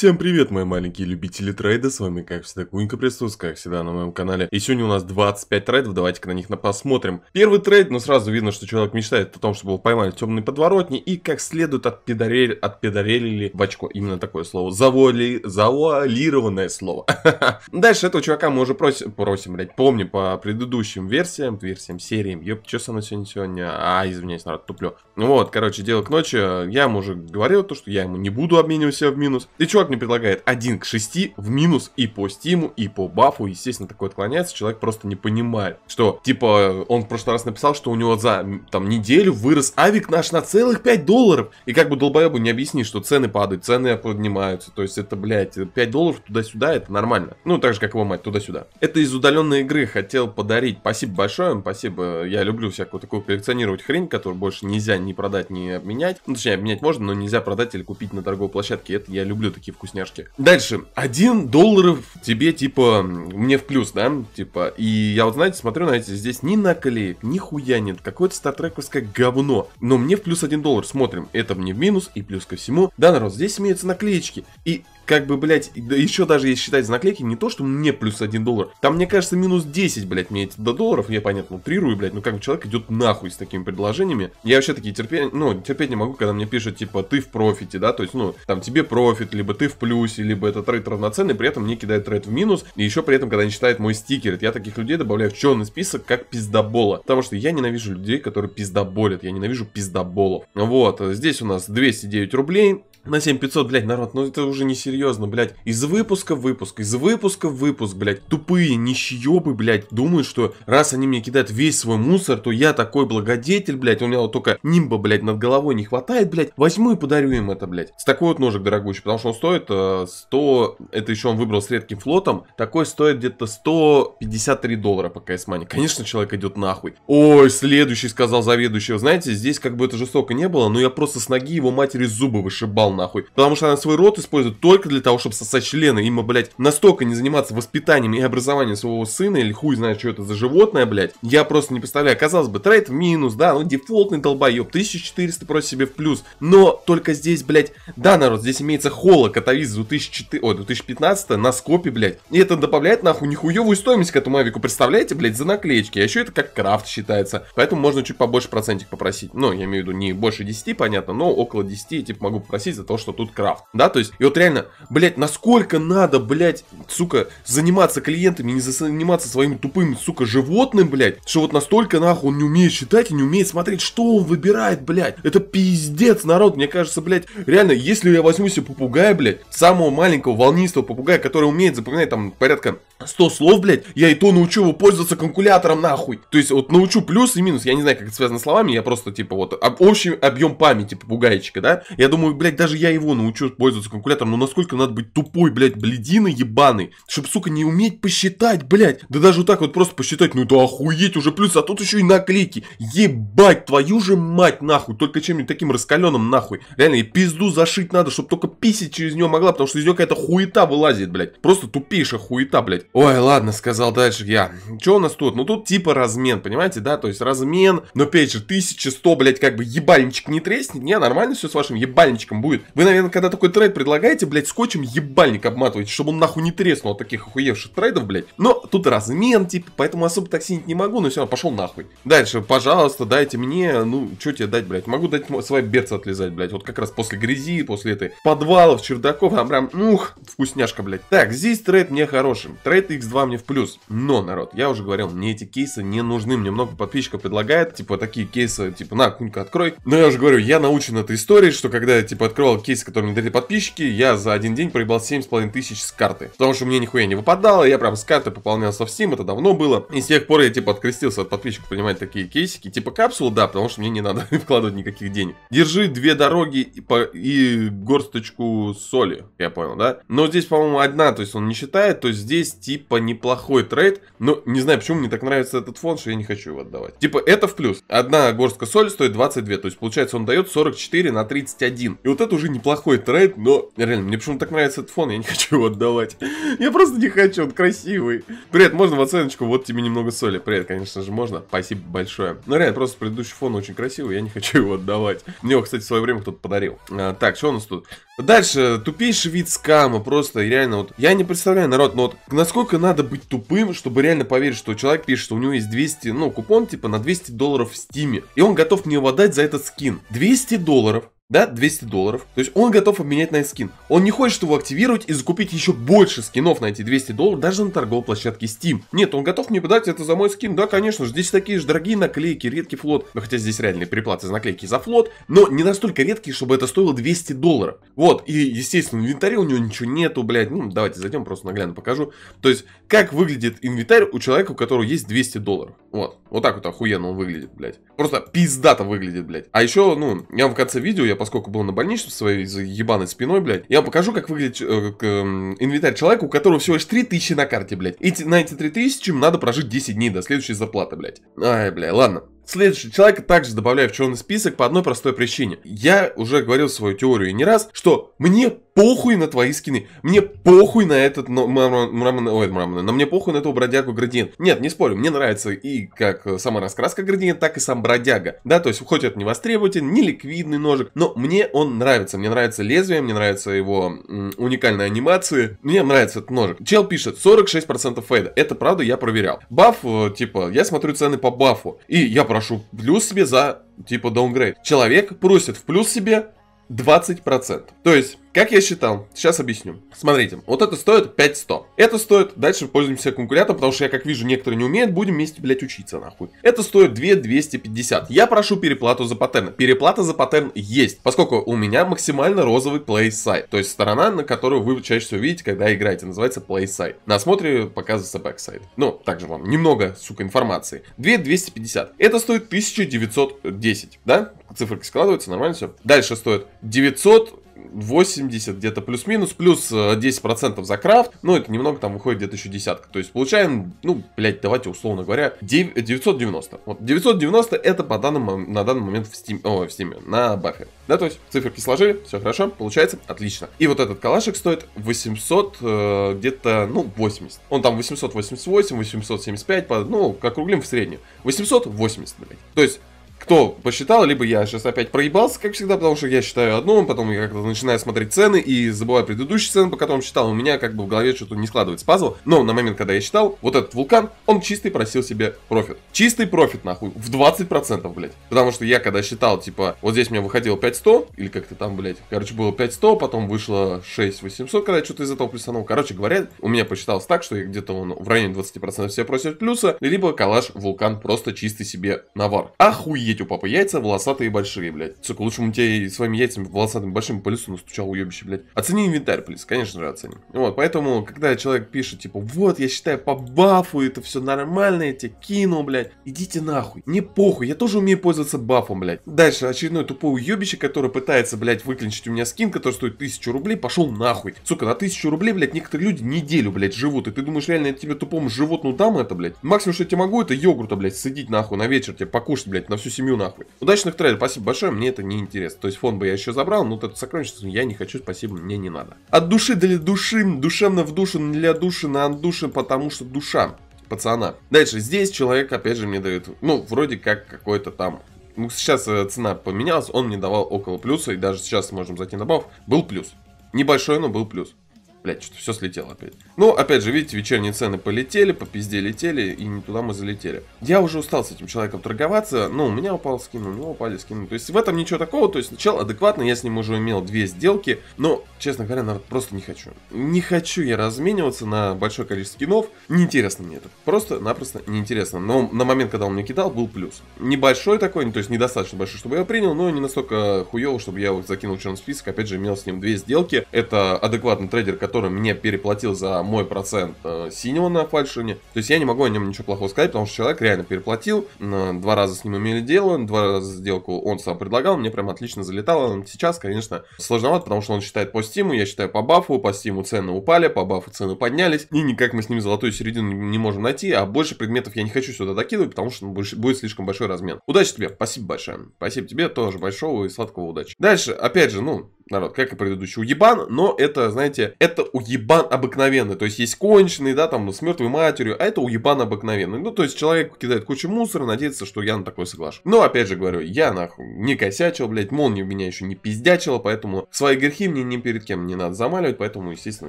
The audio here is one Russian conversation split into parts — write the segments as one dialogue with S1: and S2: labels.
S1: Всем привет, мои маленькие любители трейда, с вами как всегда Кунька присутствует, как всегда на моем канале. И сегодня у нас 25 трейдов, давайте-ка на них посмотрим. Первый трейд, но ну, сразу видно, что человек мечтает о том, чтобы его поймали в темной подворотне и как следует отпедарели, отпедарелили в очко. Именно такое слово. Завуали, завуалированное слово. Дальше этого чувака мы уже просим, просим, блядь, помним по предыдущим версиям, версиям, сериям. Ёп, чё со мной сегодня сегодня? А, извиняюсь, народ, туплю. Ну вот, короче, дело к ночи. Я ему уже говорил то, что я ему не буду обмениваться в минус. И чувак мне предлагает 1 к 6 в минус и по стиму, и по бафу. Естественно, такое отклоняется. Человек просто не понимает, что, типа, он в прошлый раз написал, что у него за, там, неделю вырос авик наш на целых 5 долларов. И как бы долбоебу не объяснить, что цены падают, цены поднимаются. То есть это, блядь, 5 долларов туда-сюда, это нормально. Ну, так же, как его мать, туда-сюда. Это из удаленной игры хотел подарить. Спасибо большое, спасибо. Я люблю всякую такую коллекционировать хрень, которую больше нельзя ни продать, ни обменять. Ну, точнее, обменять можно, но нельзя продать или купить на торговой площадке. Это я люблю такие вкусняшки. Дальше. один долларов тебе, типа, мне в плюс, да? Типа, и я вот, знаете, смотрю на эти, здесь ни наклеек, ни хуя нет, какое-то стартрековское говно. Но мне в плюс один доллар, смотрим, это мне в минус и плюс ко всему. Да, народ, здесь имеются наклеечки. И как бы, блядь, да еще даже если считать за наклейки, не то, что мне плюс 1 доллар. Там, мне кажется, минус 10, блядь, мне эти до долларов, я, понятно, утрирую, блядь, ну как бы человек идет нахуй с такими предложениями. Я вообще такие терпеть, ну, терпеть не могу, когда мне пишут, типа, ты в профите, да, то есть, ну, там тебе профит, либо ты в плюсе, либо этот трейд равноценный, при этом мне кидает трейд в минус, и еще при этом, когда не считает мой стикер, я таких людей добавляю в черный список, как пиздобола, потому что я ненавижу людей, которые пиздоболят, я ненавижу пиздоболов. Вот, здесь у нас 209 рублей, на 7500, блядь, народ, ну это уже несерьезно, блядь. Из выпуска в выпуск, из выпуска в выпуск, блядь. Тупые нищебы, блядь, думают, что раз они мне кидают весь свой мусор, то я такой благодетель, блядь. У меня вот только нимба, блядь, над головой не хватает, блядь. Возьму и подарю им это, блядь. С такой вот ножик дорогущий, потому что он стоит э, 100... Это еще он выбрал с редким флотом. Такой стоит где-то 153 доллара пока по кайсмане. Конечно, человек идет нахуй. Ой, следующий, сказал заведующий. Знаете, здесь как бы это жестоко не было, но я просто с ноги его матери зубы вышибал ебал нахуй. Потому что она свой рот использует только для того, чтобы сосать члены. Им, блядь, настолько не заниматься воспитанием и образованием своего сына, или хуй знает, что это за животное, блядь. Я просто не представляю. Казалось бы, трейд в минус, да, ну дефолтный долбоеб, 1400 против себе в плюс. Но только здесь, блядь, да, народ, здесь имеется холо Катавиз 2004, о, 2015 на скопе, блядь. И это добавляет нахуй нихуевую стоимость к этому авику, представляете, блядь, за наклеечки. А еще это как крафт считается. Поэтому можно чуть побольше процентик попросить. Ну, я имею в виду не больше 10, понятно, но около 10, типа, могу попросить из-за того, что тут крафт. Да, то есть, и вот реально, блять, насколько надо, блять, сука, заниматься клиентами, не заниматься своим тупым, сука, животным, блять, что вот настолько, нахуй, он не умеет считать и не умеет смотреть, что он выбирает, блять, Это пиздец, народ, мне кажется, блять, реально, если я возьму себе попугая, блять, самого маленького волнистого попугая, который умеет запоминать там порядка 100 слов, блять, я и то научу его пользоваться калькулятором, нахуй. То есть, вот научу плюс и минус, я не знаю, как это связано с словами, я просто, типа, вот, об, общий объем памяти попугайчика, да, я думаю, блять, даже даже я его научу пользоваться калькулятором, но насколько надо быть тупой, блядь, блединой ебаной, чтобы, сука, не уметь посчитать, блядь. Да даже вот так вот просто посчитать, ну это охуеть уже плюс, а тут еще и наклейки. Ебать, твою же мать, нахуй, только чем-нибудь таким раскаленным, нахуй. Реально, и пизду зашить надо, чтобы только писить через нее могла, потому что из нее какая-то хуета вылазит, блядь. Просто тупейшая хуета, блядь. Ой, ладно, сказал дальше я. Что у нас тут? Ну тут типа размен, понимаете, да? То есть размен, но опять же, 1100, блядь, как бы ебальничек не треснет. Не, нормально все с вашим ебальничком будет. Вы, наверное, когда такой трейд предлагаете, блядь, скотчем ебальник обматываете, чтобы он нахуй не треснул от таких охуевших трейдов, блядь. Но тут размен, типа, поэтому особо так синить не могу, но все равно пошел нахуй. Дальше, пожалуйста, дайте мне, ну, что тебе дать, блядь? Могу дать свои берцы отлезать, блядь. Вот как раз после грязи, после этой подвалов, чердаков, там прям, ух, вкусняшка, блядь. Так, здесь трейд мне хороший. Трейд X2 мне в плюс. Но, народ, я уже говорил, мне эти кейсы не нужны. Мне много подписчиков предлагает, типа, такие кейсы, типа, на, кунька, открой. Но я уже говорю, я научен этой истории, что когда, я типа, открывал делал кейсы, которые мне дали подписчики, я за один день проебал 7,5 тысяч с карты. Потому что мне нихуя не выпадало, я прям с карты пополнял со всем, это давно было. И с тех пор я типа открестился от подписчиков, понимать такие кейсики. Типа капсул, да, потому что мне не надо вкладывать никаких денег. Держи две дороги и, по, и горсточку соли, я понял, да? Но здесь, по-моему, одна, то есть он не считает, то есть здесь типа неплохой трейд. Но не знаю, почему мне так нравится этот фон, что я не хочу его отдавать. Типа это в плюс. Одна горстка соли стоит 22, то есть получается он дает 44 на 31. И вот это уже уже неплохой тред, но реально, мне почему-то так нравится этот фон, я не хочу его отдавать. Я просто не хочу, он красивый. Привет, можно в оценочку? Вот тебе немного соли. Привет, конечно же, можно. Спасибо большое. Но ну, реально, просто предыдущий фон очень красивый, я не хочу его отдавать. Мне его, кстати, в свое время кто-то подарил. А, так, что у нас тут? Дальше, тупейший вид скама, просто реально вот, я не представляю, народ, но вот насколько надо быть тупым, чтобы реально поверить, что человек пишет, что у него есть 200, ну, купон типа на 200 долларов в стиме, и он готов мне его отдать за этот скин. 200 долларов, да, 200 долларов. То есть он готов обменять на этот скин. Он не хочет его активировать и закупить еще больше скинов на эти 200 долларов даже на торговой площадке Steam. Нет, он готов мне подать это за мой скин. Да, конечно же, здесь такие же дорогие наклейки, редкий флот. Ну, хотя здесь реальные переплаты за наклейки за флот, но не настолько редкие, чтобы это стоило 200 долларов. Вот, и, естественно, в инвентаре у него ничего нету, блядь. Ну, давайте зайдем, просто наглядно покажу. То есть, как выглядит инвентарь у человека, у которого есть 200 долларов. Вот, вот так вот охуенно он выглядит, блядь. Просто пиздато выглядит, блядь. А еще, ну, я вам в конце видео, я поскольку был на больничном своей ебаной спиной, блядь, я покажу, как выглядит э, к, э, инвентарь человека, у которого всего лишь 3000 на карте, блядь. Эти, на эти 3000 им надо прожить 10 дней до следующей зарплаты, блядь. Ай, блядь. ладно. Следующий человек также добавляю в черный список по одной простой причине. Я уже говорил свою теорию не раз, что мне похуй на твои скины. Мне похуй на этот но, мрамон, ой, мрамон, но мне похуй на этого бродягу градиент. Нет, не спорю, мне нравится и как э, сама раскраска градиент, так и сам бродяга. Да, то есть, хоть это не востребователь, не ликвидный ножик, но мне он нравится. Мне нравится лезвие, мне нравится его м, уникальная анимация. Мне нравится этот ножик. Чел пишет 46% фейда. Это правда, я проверял. Баф, э, типа, я смотрю цены по бафу. И я прошу плюс себе за типа даунгрейд. Человек просит в плюс себе 20%. То есть, как я считал, сейчас объясню. Смотрите, вот это стоит 5100. Это стоит, дальше пользуемся конкурентом, потому что я, как вижу, некоторые не умеют, будем вместе, блядь, учиться, нахуй. Это стоит 2250. Я прошу переплату за паттерн. Переплата за паттерн есть, поскольку у меня максимально розовый play сайт, то есть сторона, на которую вы чаще всего видите, когда играете, называется play сайт. На осмотре показывается back сайт. Ну, также вам немного, сука, информации. 2250. Это стоит 1910, да? циферки складываются, нормально все. Дальше стоит 900 80 где-то плюс-минус, плюс 10% э, за крафт, ну это немного там выходит где-то еще десятка, то есть получаем, ну, блять, давайте условно говоря, 9, 990. Вот 990 это по данному, э, на данный момент в Steam, о, в Steam, на бафе. Да, то есть циферки сложили, все хорошо, получается, отлично. И вот этот калашик стоит 800, э, где-то, ну, 80. Он там 888, 875, ну, как круглим в среднем. 880, блять. То есть кто посчитал, либо я сейчас опять проебался, как всегда, потому что я считаю одно, потом я как-то начинаю смотреть цены и забываю предыдущие цены, по которым считал, у меня как бы в голове что-то не складывается пазл, но на момент, когда я считал, вот этот вулкан, он чистый просил себе профит. Чистый профит, нахуй, в 20%, блядь. Потому что я когда считал, типа, вот здесь у меня выходило 5100, или как-то там, блядь, короче, было 5100, потом вышло 6800, когда я что-то из этого плюсанул. Короче говоря, у меня посчиталось так, что я где-то он в районе 20% все просит плюса, либо коллаж вулкан просто чистый себе навар. Охуенно! Офигеть, у папы яйца волосатые большие, блядь. Сука, лучше у тебя тебе своими яйцами волосатыми большими по лесу настучал уебище, блядь. Оцени инвентарь, плиз, конечно же оцени. Вот, поэтому, когда человек пишет, типа, вот, я считаю по бафу, это все нормально, я тебя кину, блядь. Идите нахуй, не похуй, я тоже умею пользоваться бафом, блядь. Дальше очередной тупой уебище, который пытается, блядь, выклинчить у меня скин, который стоит тысячу рублей, пошел нахуй. Сука, на тысячу рублей, блядь, некоторые люди неделю, блядь, живут. И ты думаешь, реально, я тебе тупому животному дам это, блядь? Максимум, что я тебе могу, это йогурта, блядь, сидеть нахуй на вечер, тебе покушать, блядь, на всю семью нахуй. Удачных трейдов, спасибо большое, мне это не интересно. То есть фон бы я еще забрал, но вот эту сокровищницу я не хочу, спасибо, мне не надо. От души для души, душевно в душу, для души на андуши, потому что душа пацана. Дальше, здесь человек, опять же, мне дает, ну, вроде как какой-то там ну, сейчас э, цена поменялась, он мне давал около плюса, и даже сейчас можем зайти на баф, был плюс. Небольшой, но был плюс. Блять, что-то все слетело опять. Ну, опять же, видите, вечерние цены полетели, по пизде летели, и не туда мы залетели. Я уже устал с этим человеком торговаться, но ну, у меня упал скин, у него упали скины. То есть в этом ничего такого, то есть сначала адекватно, я с ним уже имел две сделки, но, честно говоря, народ, просто не хочу. Не хочу я размениваться на большое количество скинов, неинтересно мне это. Просто-напросто неинтересно. Но на момент, когда он мне кидал, был плюс. Небольшой такой, ну, то есть недостаточно большой, чтобы я принял, но не настолько хуево, чтобы я его закинул в черный список. Опять же, имел с ним две сделки. Это адекватный трейдер, который который мне переплатил за мой процент э, синего на фальшине. То есть я не могу о нем ничего плохого сказать, потому что человек реально переплатил. Два раза с ним имели дело, два раза сделку он сам предлагал, мне прям отлично залетало. Сейчас, конечно, сложновато, потому что он считает по стиму, я считаю по бафу, по стиму цены упали, по бафу цены поднялись. И никак мы с ним золотую середину не можем найти, а больше предметов я не хочу сюда докидывать, потому что будет слишком большой размен. Удачи тебе, спасибо большое. Спасибо тебе тоже большого и сладкого удачи. Дальше, опять же, ну, народ, как и предыдущий уебан, но это, знаете, это уебан обыкновенный, то есть есть конченый, да, там, с мертвой матерью, а это уебан обыкновенный. Ну, то есть человек кидает кучу мусора, надеется, что я на такое соглашусь. Но, опять же говорю, я, нахуй, не косячил, блядь, молния меня еще не пиздячила, поэтому свои грехи мне ни перед кем не надо замаливать, поэтому, естественно,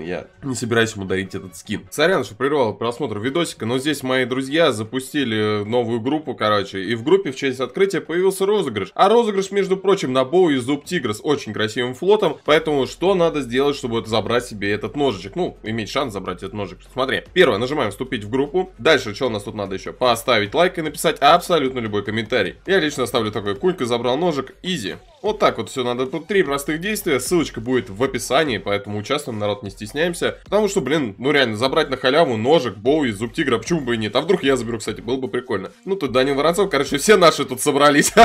S1: я не собираюсь ему дарить этот скин. Сорян, что прервал просмотр видосика, но здесь мои друзья запустили новую группу, короче, и в группе в честь открытия появился розыгрыш. А розыгрыш, между прочим, на Боу и Зуб Тигрос очень красивым флотом слотом. Поэтому что надо сделать, чтобы это забрать себе этот ножичек? Ну, иметь шанс забрать этот ножик. Смотри, первое, нажимаем вступить в группу. Дальше, что у нас тут надо еще? Поставить лайк и написать абсолютно любой комментарий. Я лично оставлю такой, Кулька забрал ножик, изи. Вот так вот все надо. Тут три простых действия, ссылочка будет в описании, поэтому участвуем, народ, не стесняемся. Потому что, блин, ну реально, забрать на халяву ножик, боуи, зуб тигра, почему бы и нет. А вдруг я заберу, кстати, было бы прикольно. Ну, тут Данил Воронцов, короче, все наши тут собрались.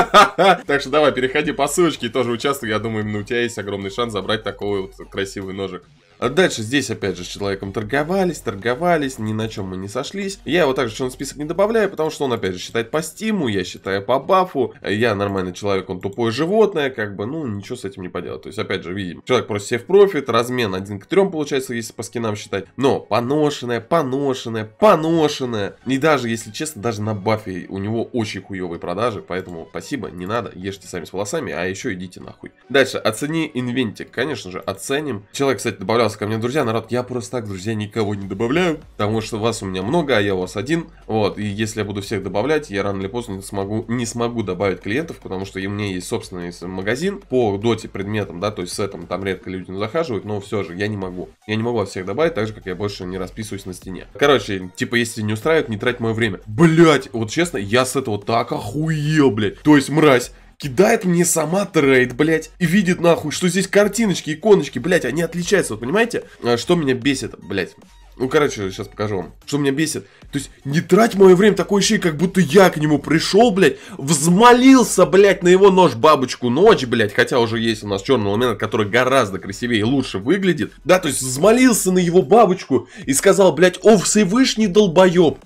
S1: Так что давай, переходи по ссылочке и тоже участвуй. Я думаю, именно у тебя есть огромный шанс забрать такой вот красивый ножик. А дальше здесь опять же с человеком торговались, торговались, ни на чем мы не сошлись. Я его также в черный список не добавляю, потому что он опять же считает по стиму, я считаю по бафу. Я нормальный человек, он тупое животное, как бы, ну ничего с этим не поделать. То есть опять же видим, человек просто себе в профит, размен 1 к 3 получается, если по скинам считать. Но поношенное, поношенное, поношенное. И даже, если честно, даже на бафе у него очень хуевые продажи, поэтому спасибо, не надо, ешьте сами с волосами, а еще идите нахуй. Дальше, оцени инвентик, конечно же, оценим. Человек, кстати, добавлял добавился ко мне друзья, народ, я просто так, друзья, никого не добавляю, потому что вас у меня много, а я у вас один, вот, и если я буду всех добавлять, я рано или поздно не смогу, не смогу добавить клиентов, потому что у меня есть собственный магазин по доте предметам, да, то есть с этим там редко люди захаживают, но все же я не могу, я не могу всех добавить, так же, как я больше не расписываюсь на стене. Короче, типа, если не устраивает, не трать мое время. Блять, вот честно, я с этого так охуел, блять, то есть мразь кидает мне сама трейд, блядь, и видит нахуй, что здесь картиночки, иконочки, блядь, они отличаются, вот понимаете? А что меня бесит, блядь? Ну, короче, сейчас покажу вам, что меня бесит. То есть, не трать мое время, такое ощущение, как будто я к нему пришел, блядь, взмолился, блядь, на его нож бабочку ночь, блядь, хотя уже есть у нас черный элемент, который гораздо красивее и лучше выглядит. Да, то есть, взмолился на его бабочку и сказал, блядь, о, Всевышний долбоеб,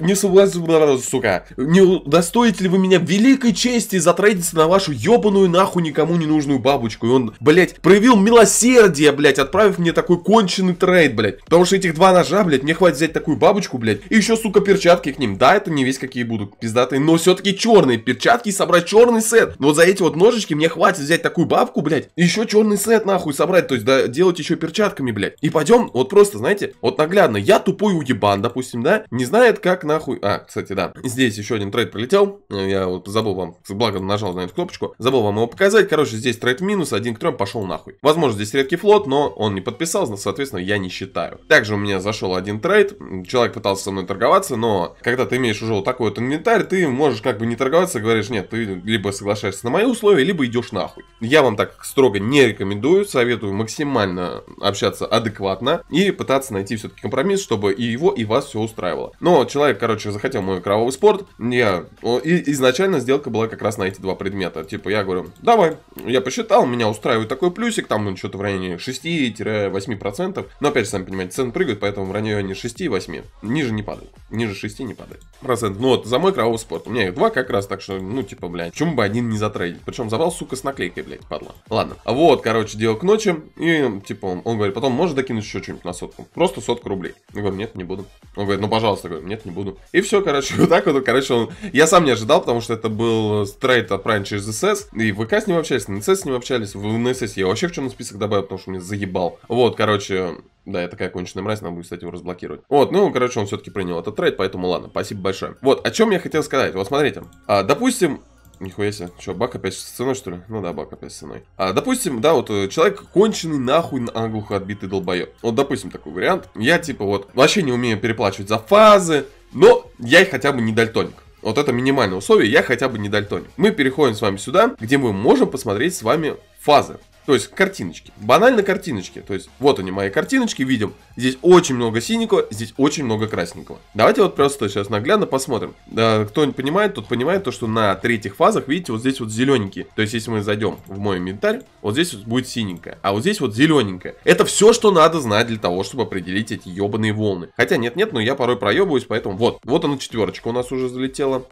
S1: не согласен, сука, не удостоите ли вы меня великой чести затрейдиться на вашу ебаную нахуй никому не нужную бабочку? И он, блядь, проявил милосердие, блядь, отправив мне такой конченый трейд, блядь, потому что этих два два ножа, блядь, мне хватит взять такую бабочку, блядь, и еще, сука, перчатки к ним. Да, это не весь какие будут пиздатые, но все-таки черные перчатки и собрать черный сет. Но вот за эти вот ножички мне хватит взять такую бабку, блядь, и еще черный сет нахуй собрать, то есть да, делать еще перчатками, блядь. И пойдем, вот просто, знаете, вот наглядно, я тупой уебан, допустим, да, не знает как нахуй... А, кстати, да, здесь еще один трейд пролетел, я вот забыл вам, благо нажал на эту кнопочку, забыл вам его показать, короче, здесь трейд минус, один к трем пошел нахуй. Возможно, здесь редкий флот, но он не подписал, соответственно, я не считаю. Также у меня зашел один трейд, человек пытался со мной торговаться, но когда ты имеешь уже вот такой вот инвентарь, ты можешь как бы не торговаться, говоришь, нет, ты либо соглашаешься на мои условия, либо идешь нахуй. Я вам так строго не рекомендую, советую максимально общаться адекватно и пытаться найти все-таки компромисс, чтобы и его, и вас все устраивало. Но человек, короче, захотел мой кровавый спорт, я... И изначально сделка была как раз на эти два предмета. Типа я говорю, давай, я посчитал, меня устраивает такой плюсик, там ну, что-то в районе 6-8%, но опять же, сами понимаете, цены прыгают, поэтому поэтому в районе 6-8. Ниже не падает. Ниже 6 не падает. Процент. Ну вот, за мой кровавый спорт. У меня их два как раз, так что, ну, типа, блядь, Чем бы один не затрейдить? Причем забрал, сука, с наклейкой, блядь, падла. Ладно. А вот, короче, дело к ночи. И, типа, он, он говорит, потом можешь докинуть еще что-нибудь на сотку? Просто сотку рублей. Я говорю, нет, не буду. Он говорит, ну, пожалуйста. говорю, нет, не буду. И все, короче, вот так вот, короче, он... Я сам не ожидал, потому что это был трейд отправлен через СС. И ВК с ним общались, на СС с ним общались. В НСС я вообще в чем список добавил, потому что мне заебал. Вот, короче, да, я такая конченая мразь, надо будет, кстати, его разблокировать. Вот, ну, короче, он все-таки принял этот трейд, поэтому ладно, спасибо большое. Вот, о чем я хотел сказать. Вот, смотрите. А, допустим, Нихуя себе. что бак опять с ценой, что ли? Ну да, бак опять с ценой. А, допустим, да, вот э, человек конченый нахуй наглухо отбитый долбоеб. Вот, допустим, такой вариант. Я, типа, вот, вообще не умею переплачивать за фазы, но я хотя бы не дальтоник. Вот это минимальное условие, я хотя бы не дальтоник. Мы переходим с вами сюда, где мы можем посмотреть с вами фазы. То есть картиночки. Банально картиночки. То есть вот они мои картиночки, видим. Здесь очень много синенького, здесь очень много красненького. Давайте вот просто сейчас наглядно посмотрим. Да, кто не понимает, тот понимает то, что на третьих фазах, видите, вот здесь вот зелененькие. То есть если мы зайдем в мой инвентарь, вот здесь вот будет синенькое, а вот здесь вот зелененькое. Это все, что надо знать для того, чтобы определить эти ебаные волны. Хотя нет-нет, но я порой проебываюсь, поэтому вот. Вот она четверочка у нас уже залетела.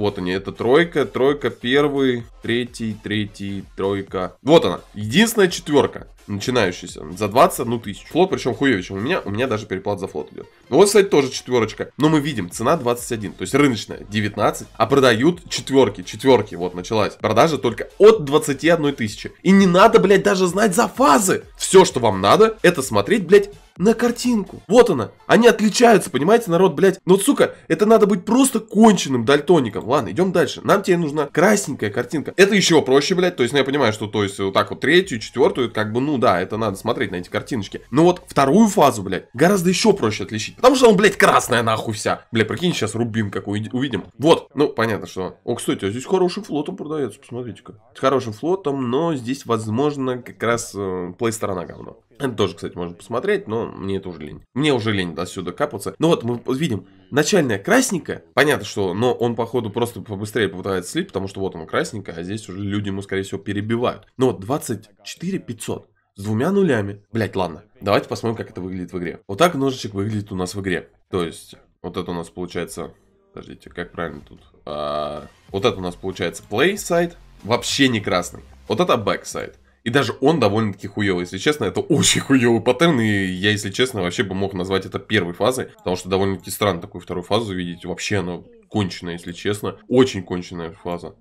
S1: Вот они, это тройка, тройка первый, третий, третий, тройка. Вот она, единственная четверка начинающаяся за 21 тысячу. Флот, причем хуевый, у меня, у меня даже переплат за флот идет. Ну вот, кстати, тоже четверочка. Но мы видим, цена 21, то есть рыночная 19, а продают четверки, четверки, вот началась. Продажа только от 21 тысячи. И не надо, блядь, даже знать за фазы. Все, что вам надо, это смотреть, блядь, на картинку. Вот она. Они отличаются, понимаете, народ, блядь. Но, ну, сука, это надо быть просто конченным дальтоником. Ладно, идем дальше. Нам тебе нужна красненькая картинка. Это еще проще, блядь. То есть, ну, я понимаю, что, то есть, вот так вот третью, четвертую, как бы, ну да, это надо смотреть на эти картиночки. Но вот вторую фазу, блядь, гораздо еще проще отличить. Потому что он, блядь, красная нахуй вся. Бля, прикинь, сейчас рубин какой увидим. Вот. Ну, понятно, что... О, кстати, а здесь хорошим флотом продается, посмотрите-ка. С хорошим флотом, но здесь, возможно, как раз э, плей-сторона говно. Это тоже, кстати, можно посмотреть, но мне это уже лень. Мне уже лень отсюда капаться. Ну вот, мы видим, начальная красненькая. Понятно, что, но он, походу, просто побыстрее попытается слить, потому что вот он красненькая, а здесь уже люди ему, скорее всего, перебивают. Но ну вот 24 500 с двумя нулями. Блять, ладно. Давайте посмотрим, как это выглядит в игре. Вот так ножичек выглядит у нас в игре. То есть, вот это у нас получается... Подождите, как правильно тут? А, вот это у нас получается play сайт. Вообще не красный. Вот это back сайт. И даже он довольно-таки хуёвый, если честно. Это очень хуёвый паттерн, и я, если честно, вообще бы мог назвать это первой фазой, потому что довольно-таки странно такую вторую фазу видеть. Вообще она конченая, если честно. Очень конченая фаза.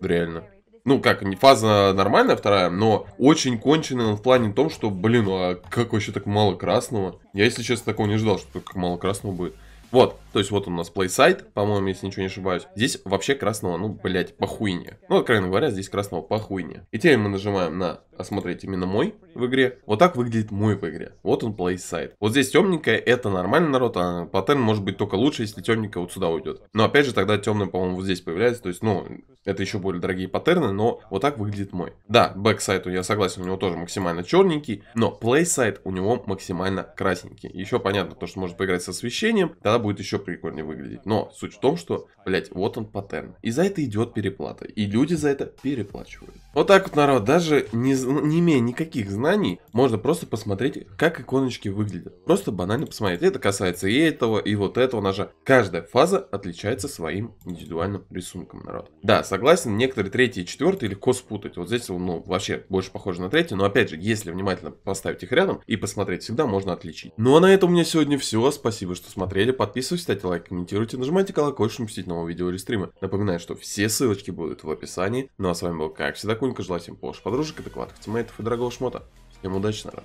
S1: Реально. Ну, как, не фаза нормальная вторая, но очень конченая в плане том, что, блин, а как вообще так мало красного? Я, если честно, такого не ждал, что так мало красного будет. Вот, то есть вот у нас PlaySite, по-моему, если ничего не ошибаюсь. Здесь вообще красного, ну, блять, похуйня. Ну, откровенно говоря, здесь красного похуйня. И теперь мы нажимаем на осмотреть именно мой в игре. Вот так выглядит мой в игре. Вот он PlaySite. Вот здесь темненькая, это нормальный народ, а паттерн может быть только лучше, если темненькая вот сюда уйдет. Но опять же, тогда темный, по-моему, вот здесь появляется. То есть, ну, это еще более дорогие паттерны, но вот так выглядит мой. Да, бэксайту я согласен, у него тоже максимально черненький, но плейсайт у него максимально красненький. Еще понятно, то, что может поиграть с освещением, тогда будет еще еще прикольнее выглядеть. Но суть в том, что, блять, вот он патент. И за это идет переплата. И люди за это переплачивают. Вот так вот, народ, даже не, не имея никаких знаний, можно просто посмотреть, как иконочки выглядят. Просто банально посмотреть. Это касается и этого, и вот этого ножа. Каждая фаза отличается своим индивидуальным рисунком, народ. Да, согласен, некоторые третий и четвертый легко спутать. Вот здесь, ну, вообще больше похоже на третий, но опять же, если внимательно поставить их рядом и посмотреть, всегда можно отличить. Ну а на этом у меня сегодня все. Спасибо, что смотрели. Подписывайтесь ставьте лайк, комментируйте, нажимайте колокольчик, чтобы пустить новые видео или стримы. Напоминаю, что все ссылочки будут в описании. Ну а с вами был, как всегда, Кунька. Желаю всем больше подружек, адекватных тиммейтов и дорогого шмота. Всем удачи, народ.